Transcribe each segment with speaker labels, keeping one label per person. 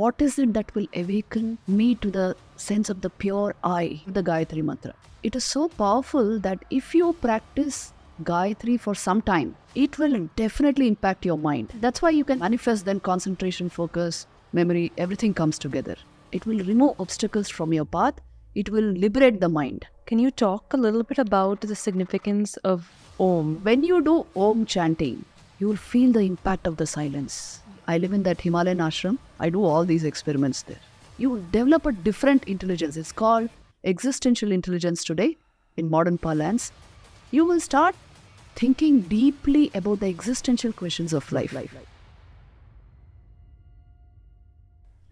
Speaker 1: what is it that will awaken me to the sense of the pure I, the Gayatri Mantra? It is so powerful that if you practice Gayatri for some time, it will definitely impact your mind. That's why you can manifest then concentration, focus, memory, everything comes together. It will remove obstacles from your path, it will liberate the mind. Can you talk a little bit about the significance of Om? When you do Om chanting, you will feel the impact of the silence. I live in that Himalayan ashram. I do all these experiments there. You develop a different intelligence. It's called existential intelligence today in modern parlance. You will start thinking deeply about the existential questions of life.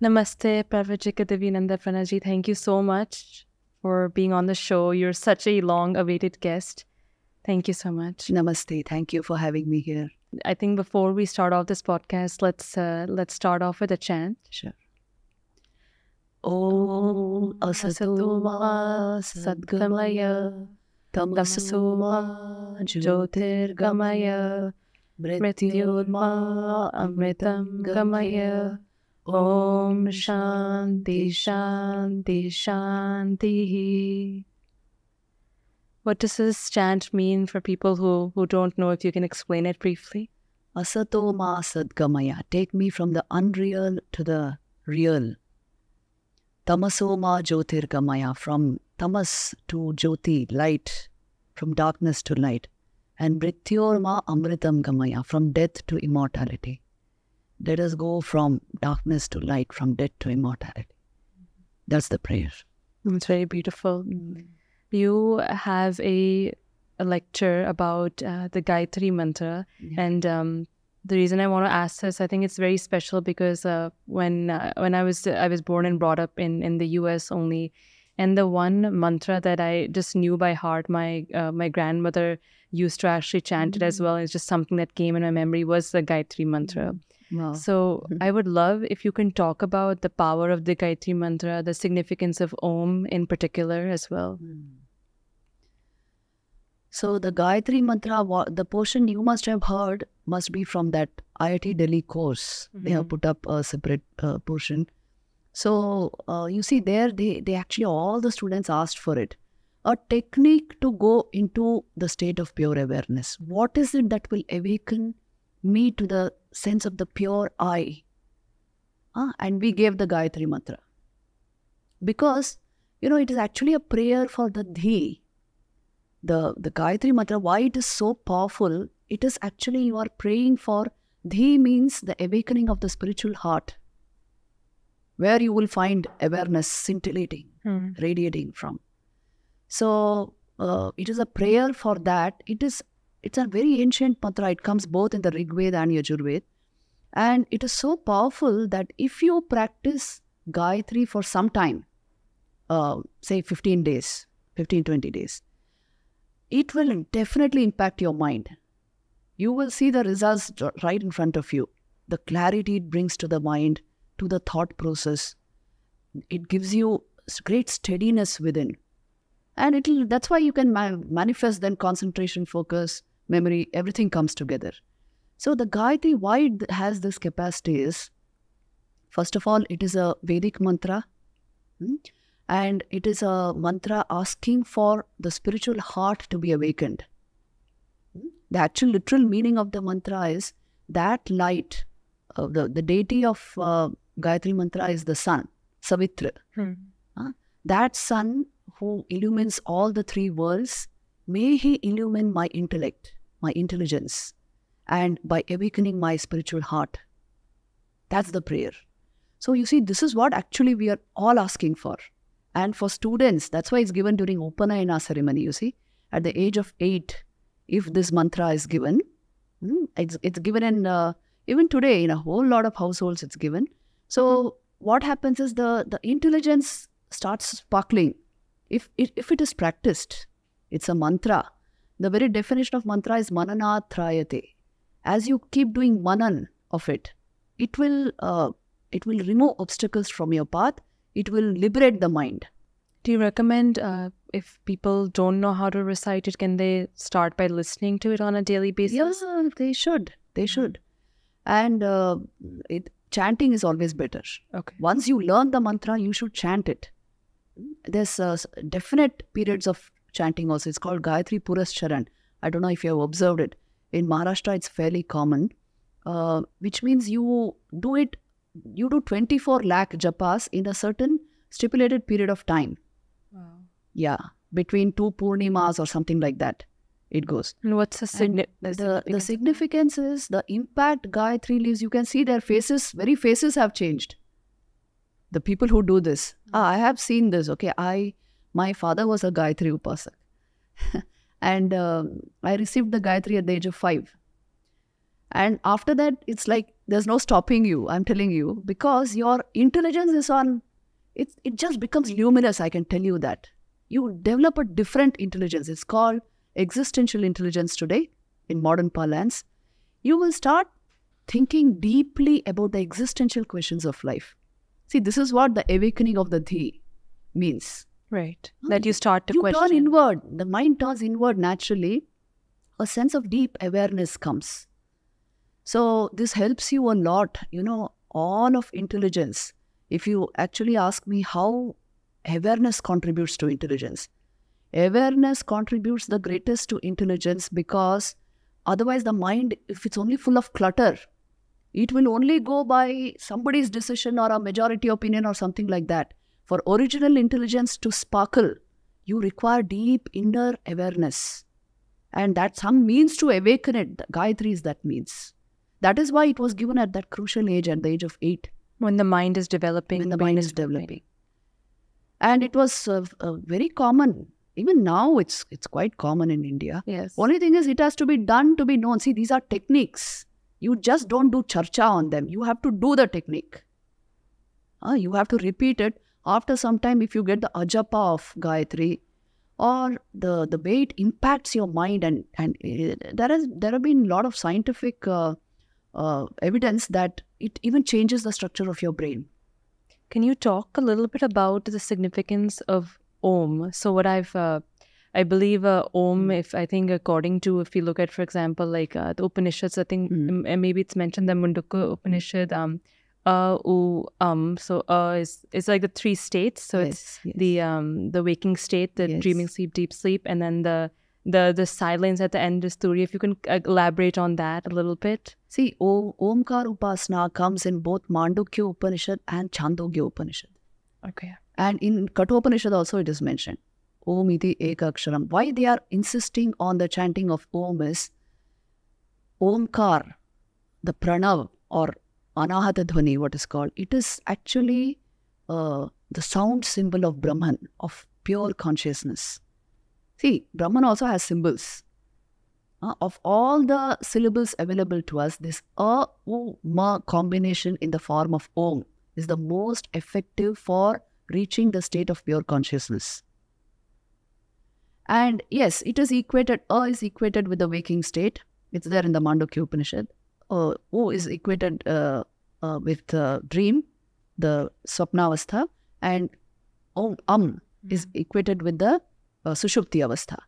Speaker 2: Namaste, Pravajika Devinanda Pranaji. Thank you so much for being on the show. You're such a long awaited guest. Thank you so much. Namaste. Thank you for having me here. I think before we start off this podcast, let's uh, let's start off with a chant. Sure.
Speaker 1: Om
Speaker 2: Asatoma
Speaker 1: Sadgamaya Tamasoma gamaya,
Speaker 2: Mrityodma Amritam Gamaya Om Shanti Shanti Shanti what does this chant mean for people who, who don't know if you can explain it briefly? Asato ma sadgamaya.
Speaker 1: Take me from
Speaker 2: the unreal to the
Speaker 1: real. Tamaso ma jyotirgamaya. From tamas to jyoti, light. From darkness to light. And mrityor ma amritam gamaya. From death to immortality. Let us go from darkness to light, from death to immortality. That's the prayer.
Speaker 2: It's very beautiful. Mm you have a, a lecture about uh, the Gayatri Mantra. Yeah. And um, the reason I want to ask this, I think it's very special because uh, when uh, when I was I was born and brought up in in the U.S. only, and the one mantra that I just knew by heart, my uh, my grandmother used to actually chant mm-hmm. it as mm. well. It's just something that came in my memory was the Gayatri Mantra. Mm. Wow. So mm-hmm. I would love if you can talk about the power of the Gayatri Mantra, the significance of Om in particular as well. Mm.
Speaker 1: So the Gayatri Mantra, the portion you must have heard must be from that IIT Delhi course. Mm-hmm. They have mm-hmm. put up a separate uh, portion. So uh, you see there, they, they actually, all the students asked for it. A technique to go into the state of pure awareness. What is it that will awaken me to the sense of the pure I? Uh, and we gave the Gayatri Mantra. Because, you know, it is actually a prayer for the Dhi the, the Gayatri Mantra, why it is so powerful, it is actually you are praying for Dhi means the awakening of the spiritual heart, where you will find awareness scintillating, hmm. radiating from. So uh, it is a prayer for that. It is it's a very ancient mantra. It comes both in the Rig Veda and Yajurveda, and it is so powerful that if you practice Gayatri for some time, uh, say 15 days, 15 20 days, it will definitely impact your mind. You will see the results right in front of you. The clarity it brings to the mind, to the thought process. It gives you great steadiness within. And it'll, that's why you can ma manifest then concentration, focus, memory, everything comes together. So the Gayatri, why it has this capacity is, first of all, it is a Vedic mantra. Hmm? And it is a mantra asking for the spiritual heart to be awakened. The actual literal meaning of the mantra is that light, uh, the, the deity of uh, Gayatri mantra is the sun, Savitra. Hmm. Uh, that sun who illumines all the three worlds, may he illumine my intellect, my intelligence, and by awakening my spiritual heart. That's the prayer. So you see, this is what actually we are all asking for. And for students, that's why it's given during Upanayana ceremony, you see. At the age of eight, if this mantra is given, hmm, it's, it's given in, uh, even today, in a whole lot of households, it's given. So what happens is the, the intelligence starts sparkling. If, if, it is practiced, it's a mantra. The very definition of mantra is manana mananathrayate. As you keep doing manan of it, it will uh, it will remove obstacles from your path it will liberate the mind.
Speaker 2: Do you recommend uh, if people don't know how to recite it, can they start by listening to it on a daily basis? Yes, they should. They mm-hmm. should. And uh, it, chanting is always better.
Speaker 1: Okay. Once you learn the mantra, you should chant it. There's uh, definite periods of chanting also. It's called Gayatri Puras Charan. I don't know if you have observed it. In Maharashtra, it's fairly common, uh, which means you do it you do 24 lakh japas in a certain stipulated period of time. Wow. Yeah, between two purnimas or something like that. It goes. And what's the, signi- the, the, significance? The significance is the impact Gayatri leaves. You can see their faces, very faces have changed. The people who do this. Mm-hmm. Ah, I have seen this. Okay, I, my father was a Gayatri Upasak. and uh, I received the Gayatri at the age of five. And after that, it's like there's no stopping you i'm telling you because your intelligence is on it, it just becomes luminous i can tell you that you develop a different intelligence it's called existential intelligence today in modern parlance you will start thinking deeply about the existential questions of life see this is what the awakening of the dhi means right that you start to you question. turn inward the mind turns inward naturally a sense of deep awareness comes so this helps you a lot, you know, all of intelligence. If you actually ask me how awareness contributes to intelligence, awareness contributes the greatest to intelligence because otherwise the mind, if it's only full of clutter, it will only go by somebody's decision or a majority opinion or something like that. For original intelligence to sparkle, you require deep inner awareness. And that some means to awaken it. Gayatri is that means. That is why it was given at that crucial age, at the age of eight. When the mind is developing. When the mind, is developing. And it was uh, uh, very common. Even now, it's it's quite common in India. Yes. Only thing is, it has to be done to be known. See, these are techniques. You just don't do charcha on them. You have to do the technique. Uh, you have to repeat it. After some time, if you get the ajapa of Gayatri, or the the way it impacts your mind and and uh, there there have been a lot of scientific uh, uh, evidence that it even changes the structure of your brain.
Speaker 2: Can you talk a little bit about the significance of Om? So, what I've uh, I believe uh, Om, mm. if I think according to, if you look at, for example, like uh, the Upanishads, I think hmm. mm. maybe it's mentioned the Mundaka hmm. Upanishad, um, uh, u, um. So, uh, is it's like the three states. So yes, it's yes. the um the waking state, the yes. dreaming sleep, deep sleep, and then the the the silence at the end is Turi. If you can uh, elaborate on that a little bit. See, o- Omkar Upasana comes in both Mandukya Upanishad and
Speaker 1: Chandogya Upanishad. Okay. And in Upanishad also it is mentioned. Om iti ekaksharam. Why they are insisting on the chanting of Om is Omkar, the pranav or anahata dhvani, what is called, it is actually uh, the sound symbol of Brahman, of pure consciousness. See, Brahman also has symbols. Uh, of all the syllables available to us, this a, u, ma combination in the form of om is the most effective for reaching the state of pure consciousness. And yes, it is equated, a is equated with the waking state. It's there in the Mandukya Upanishad. Uh, o is equated uh, uh, with dream, the Swapnavastha. And om, mm -hmm. is equated with the uh, Sushupti Avastha.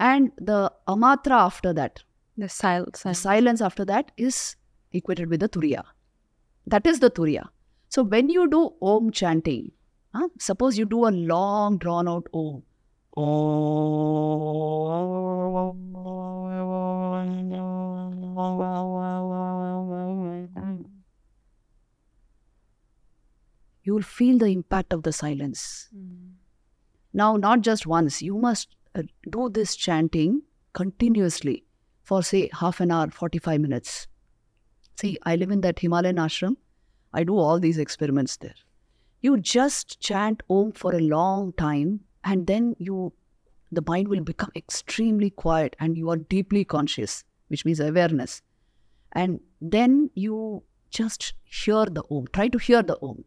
Speaker 1: And the amatra after that, the, silence, the silence after that is equated with the turiya. That is the turiya. So when you do om chanting, huh, suppose you do a long drawn out om. You will feel the impact of the silence. Mm. Now, not just once, you must uh, do this chanting continuously for say half an hour, 45 minutes. See, I live in that Himalayan ashram. I do all these experiments there. You just chant Om for a long time and then you the mind will become extremely quiet and you are deeply conscious, which means awareness. And then you just hear the Om. Try to hear the Om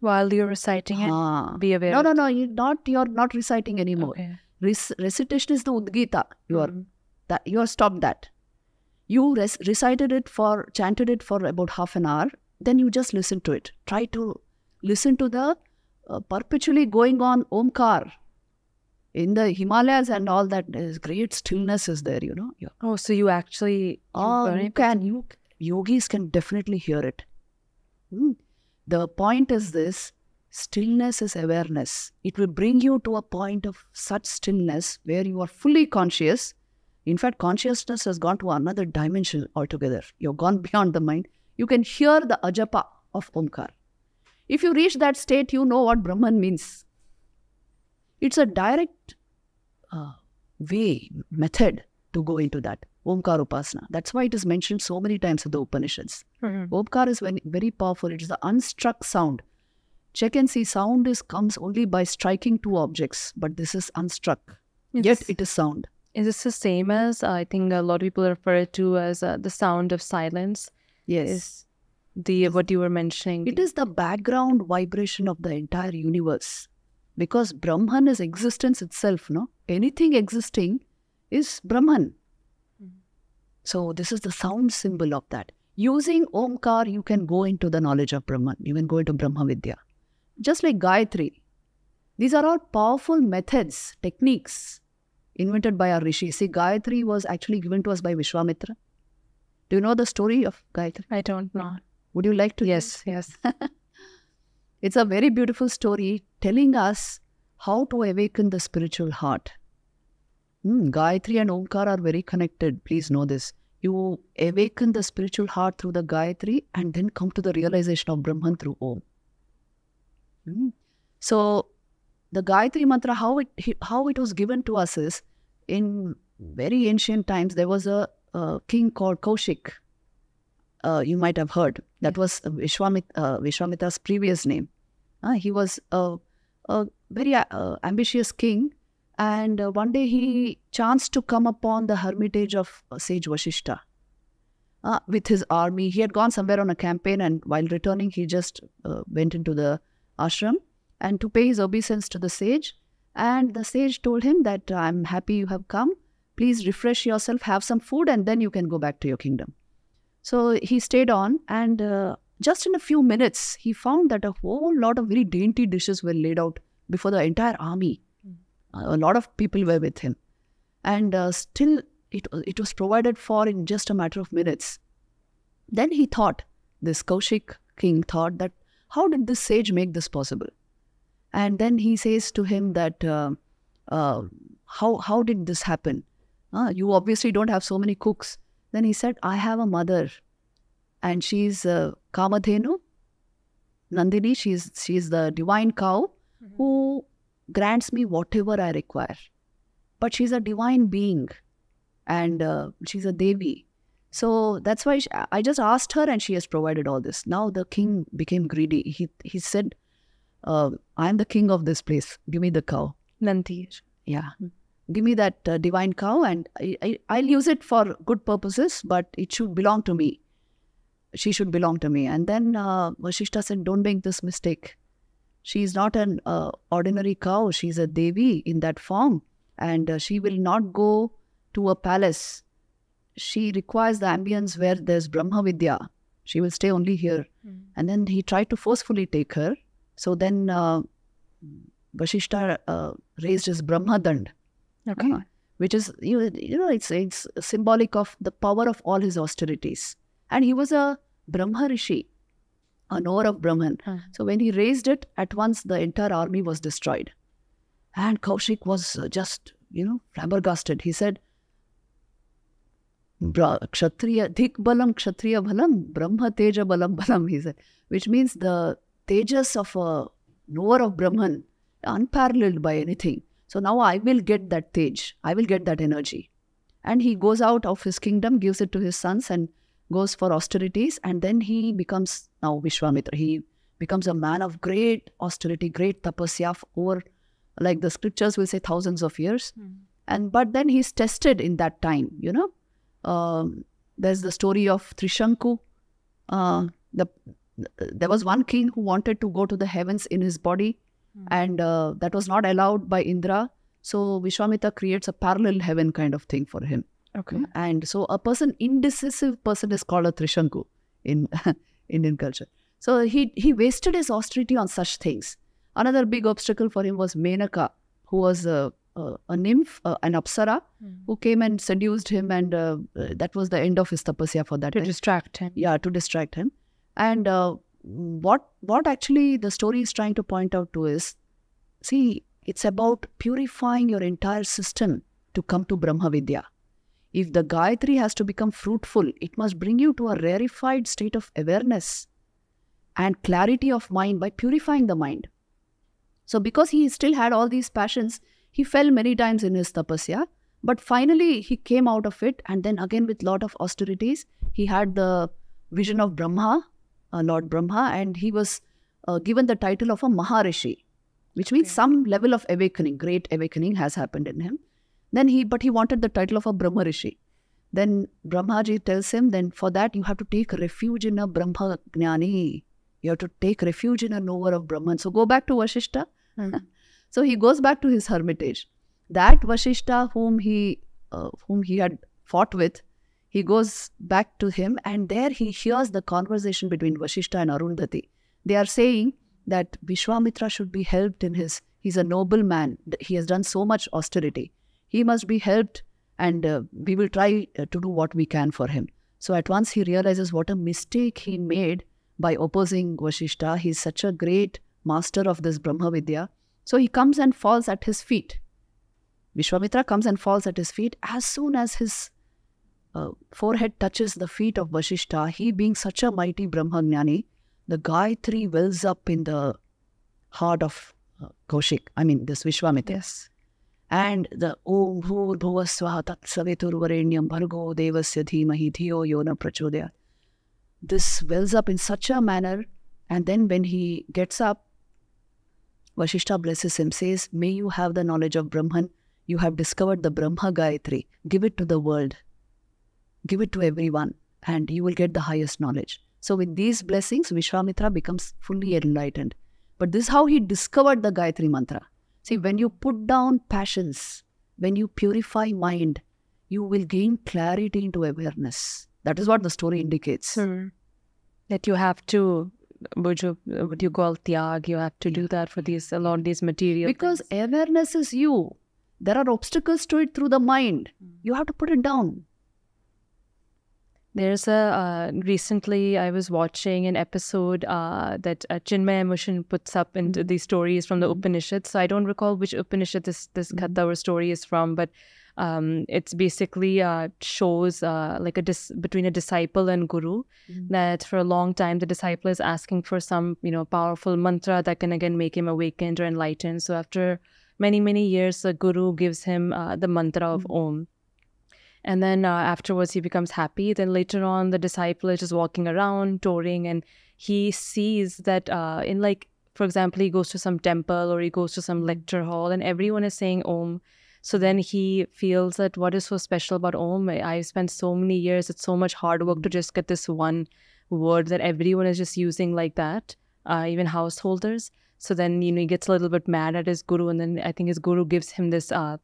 Speaker 1: while you're reciting ah. it? Be aware. No, no, no. You not. You're not reciting anymore. Okay. recitation is the Udgita. You are mm -hmm. that. You are stopped that. You recited it for chanted it for about half an hour. Then you just listen to it. Try to listen to the uh, perpetually going on omkar in the Himalayas and all that is great stillness is there, you know. Oh, so you actually oh, you ah, can you yogis can definitely hear it. Mm. The point is this stillness is awareness. It will bring you to a point of such stillness where you are fully conscious. In fact, consciousness has gone to another dimension altogether. You've gone beyond the mind. You can hear the ajapa of Omkar. If you reach that state, you know what Brahman means. It's a direct uh, way, method to go into that. Omkar Upasana. That's why it is mentioned so many times in the Upanishads. Mm-hmm. Omkar is very powerful. It is the unstruck sound. Check and see sound is comes only by striking two objects, but this is
Speaker 2: unstruck. It's, Yet it is sound. Is this the same as uh, I think a lot of people refer it to as uh, the sound of silence? Yes. Is the what you were mentioning. It is the
Speaker 1: background vibration of the entire universe. Because Brahman is existence itself, no? Anything existing is Brahman. So this is the sound symbol of that. Using Omkar, you can go into the knowledge of Brahman. You can go into Brahma Vidya. Just like Gayatri. These are all powerful methods, techniques invented by our Rishi. See, Gayatri was actually given to us by Vishwamitra. Do you know the story of Gayatri? I don't know. Would you like to? Yes, yes. it's a very beautiful story telling us how to awaken the spiritual heart. Mm, Gayatri and Omkar are very connected. Please know this. You awaken the spiritual heart through the Gayatri and then come to the realization of Brahman through Om. Mm. So the Gayatri mantra, how it how it was given to us is in very ancient times there was a, a king called Kaushik. Uh, you might have heard that was Vishwamit, uh, Vishwamita's previous name. Uh, he was a, a very uh, ambitious king and uh, one day he chanced to come upon the hermitage of uh, sage Vashishta uh, with his army. He had gone somewhere on a campaign, and while returning, he just uh, went into the ashram and to pay his obeisance to the sage. And the sage told him that uh, I'm happy you have come. Please refresh yourself, have some food, and then you can go back to your kingdom. So he stayed on, and uh, just in a few minutes, he found that a whole lot of very dainty dishes were laid out before the entire army. A lot of people were with him. And uh, still, it, it was provided for in just a matter of minutes. Then he thought, this Kaushik king thought that, how did this sage make this possible? And then he says to him that, uh, uh, how, how did this happen? Ah, you obviously don't have so many cooks. Then he said, I have a mother and she's uh, Kamadhenu, Nandini, she's, she's the divine cow mm -hmm. who grants me whatever I require. But she's a divine being and uh, she's a Devi. So that's why she, I just asked her and she has provided all this. Now the king became greedy. He, he said, uh, I'm the king of this place. Give me the cow. Nanti. Yeah. Hmm. Give me that uh, divine cow and I, I, will use it for good purposes, but it should belong to me. She should belong to me. And then uh, Vashishta said, Don't make this mistake. She's not an uh, ordinary cow, she's a Devi in that form. And uh, she will not go to a palace. She requires the ambience where there's Brahma Vidya. She will stay only here. Mm. And then he tried to forcefully take her. So then uh, Vashishta uh, raised his Brahma Dand. Okay. Which is, you, you know, it's, it's symbolic of the power of all his austerities. And he was a Brahma Rishi an knower of Brahman. Huh. So when he raised it, at once the entire army was destroyed. And Kaushik was uh, just, you know, flabbergasted. He said, Kshatriya, dhik Balam, Kshatriya Balam, Brahma Teja Balam Balam, he said, which means the tejas of a knower of Brahman, unparalleled by anything. So now I will get that tej, I will get that energy. And he goes out of his kingdom, gives it to his sons, and goes for austerities, and then he becomes now Vishwamitra. He becomes a man of great austerity, great tapasya over, like the scriptures will say, thousands of years. Mm. And but then he's tested in that time, you know. Um, there's the story of Trishanku. Uh, the there was one king who wanted to go to the heavens in his body, mm. and uh, that was not allowed by Indra. So Vishwamitra creates a parallel heaven kind of thing for him. Okay. And so a person, indecisive person is called a Trishanku in Indian culture. So he, he wasted his austerity on such things. Another big obstacle for him was Menaka, who was a, a, a nymph, a, an apsara, mm. who came and seduced him. And uh, that was the end of his tapasya for that. To time. distract him. Yeah, to distract him. And uh, what, what actually the story is trying to point out to is, see, it's about purifying your entire system to come to Brahma Vidya. If the Gayatri has to become fruitful, it must bring you to a rarefied state of awareness and clarity of mind by purifying the mind. So, because he still had all these passions, he fell many times in his tapasya. But finally, he came out of it, and then again with lot of austerities, he had the vision of Brahma, uh, Lord Brahma, and he was uh, given the title of a Maharishi, which means some level of awakening, great awakening has happened in him. Then he, but he wanted the title of a Brahma Rishi. Then Brahmaji tells him, then for that you have to take refuge in a Brahma Gnani. You have to take refuge in a knower of Brahman. So go back to Vasishta. Mm. so he goes back to his hermitage. That Vasishta whom he uh, whom he had fought with, he goes back to him and there he hears the conversation between Vasishta and Arundhati. They are saying that Vishwamitra should be helped in his, he's a noble man, he has done so much austerity. He must be helped and uh, we will try uh, to do what we can for him. So at once he realizes what a mistake he made by opposing He He's such a great master of this Brahma Vidya. So he comes and falls at his feet. Vishwamitra comes and falls at his feet as soon as his uh, forehead touches the feet of Vasishtha, He being such a mighty Brahmagnani, the Gayatri wells up in the heart of uh, Kaushik. I mean, this Vishwamitra. Yes. And the Om Bhurbhuva Swaha Tat Bhargo Devasya Dhimahi Dhiyo Yona Prachodaya. This wells up in such a manner, and then when he gets up, Vashishta blesses him, says, May you have the knowledge of Brahman. You have discovered the Brahma Gayatri. Give it to the world. Give it to everyone, and you will get the highest knowledge. So, with these blessings, Vishwamitra becomes fully enlightened. But this is how he discovered the Gayatri Mantra. See, when you put down passions, when you purify mind, you will gain clarity into awareness.
Speaker 2: That is what the story indicates. Hmm. That you have to, what you, would you call tyag, you have to do that for these, a lot of these material. Because things. awareness is you.
Speaker 1: There are obstacles to it through the mind. Hmm. You have to put it down.
Speaker 2: There's a uh, recently I was watching an episode uh, that uh, Chinmay puts up into mm-hmm. these stories from the mm-hmm. Upanishads. So I don't recall which Upanishad this this mm-hmm. story is from, but um, it's basically uh, shows uh, like a dis- between a disciple and guru mm-hmm. that for a long time the disciple is asking for some you know powerful mantra that can again make him awakened or enlightened. So after many many years, the guru gives him uh, the mantra of mm-hmm. Om and then uh, afterwards he becomes happy then later on the disciple is just walking around touring and he sees that uh, in like for example he goes to some temple or he goes to some mm-hmm. lecture hall and everyone is saying om so then he feels that what is so special about om i spent so many years it's so much hard work to just get this one word that everyone is just using like that uh, even householders so then you know he gets a little bit mad at his guru and then i think his guru gives him this uh,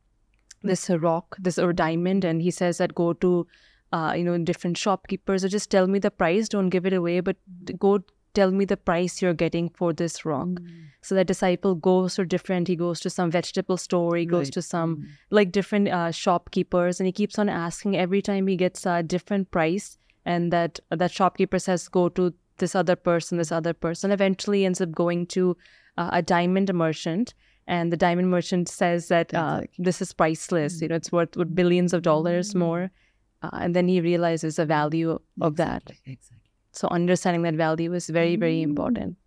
Speaker 2: this rock, this or diamond, and he says that go to, uh, you know, different shopkeepers or just tell me the price. Don't give it away, but go tell me the price you're getting for this rock. Mm. So that disciple goes to different, he goes to some vegetable store, he goes right. to some mm. like different uh, shopkeepers, and he keeps on asking every time he gets a different price. And that that shopkeeper says, go to this other person, this other person. Eventually ends up going to uh, a diamond merchant and the diamond merchant says that uh, this is priceless. You know, it's worth, billions of dollars mm. more, uh, and then he realizes the value of exactly, that. Exactly. So understanding that value is very, very mm. important.